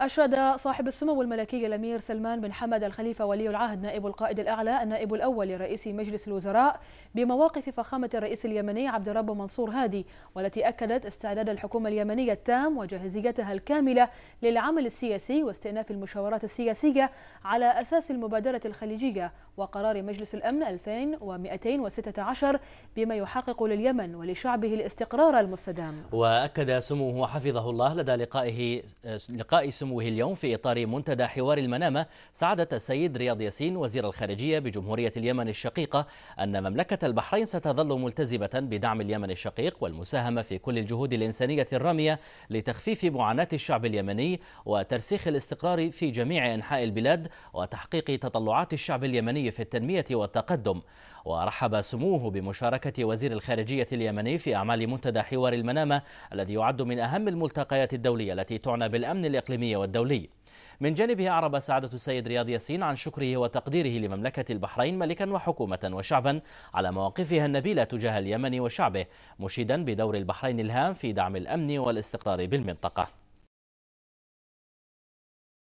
أشاد صاحب السمو الملكي الأمير سلمان بن حمد الخليفة ولي العهد نائب القائد الأعلى النائب الأول لرئيس مجلس الوزراء بمواقف فخامة الرئيس اليمني عبد الرب منصور هادي والتي أكدت استعداد الحكومة اليمنية التام وجاهزيتها الكاملة للعمل السياسي واستئناف المشاورات السياسية على أساس المبادرة الخليجية وقرار مجلس الأمن 2216 بما يحقق لليمن ولشعبه الاستقرار المستدام وأكد سموه حفظه الله لدى لقائه لقاء سمو سموه اليوم في إطار منتدى حوار المنامة سعادة السيد رياض ياسين وزير الخارجية بجمهورية اليمن الشقيقة أن مملكة البحرين ستظل ملتزمة بدعم اليمن الشقيق والمساهمة في كل الجهود الإنسانية الرامية لتخفيف معاناة الشعب اليمني وترسيخ الاستقرار في جميع أنحاء البلاد وتحقيق تطلعات الشعب اليمني في التنمية والتقدم ورحب سموه بمشاركة وزير الخارجية اليمني في أعمال منتدى حوار المنامة الذي يعد من أهم الملتقيات الدولية التي تعنى بالأمن الإقليمي والدولي من جانبه أعرب سعادة السيد رياض ياسين عن شكره وتقديره لمملكة البحرين ملكا وحكومة وشعبا على مواقفها النبيلة تجاه اليمن وشعبه مشيدا بدور البحرين الهام في دعم الأمن والاستقرار بالمنطقة